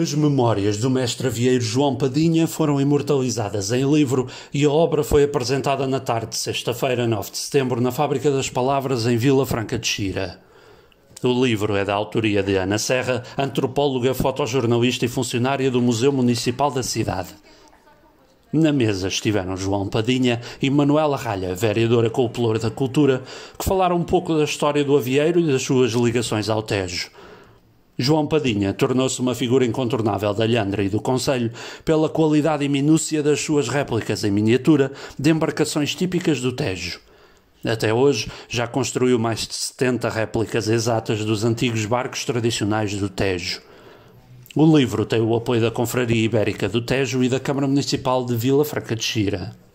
As memórias do mestre avieiro João Padinha foram imortalizadas em livro e a obra foi apresentada na tarde de sexta-feira, 9 de setembro, na Fábrica das Palavras, em Vila Franca de Xira. O livro é da autoria de Ana Serra, antropóloga, fotojornalista e funcionária do Museu Municipal da cidade. Na mesa estiveram João Padinha e Manuela Ralha, vereadora com o da Cultura, que falaram um pouco da história do avieiro e das suas ligações ao Tejo. João Padinha tornou-se uma figura incontornável da Lhandra e do Conselho pela qualidade e minúcia das suas réplicas em miniatura de embarcações típicas do Tejo. Até hoje já construiu mais de 70 réplicas exatas dos antigos barcos tradicionais do Tejo. O livro tem o apoio da Confraria Ibérica do Tejo e da Câmara Municipal de Vila Franca de Xira.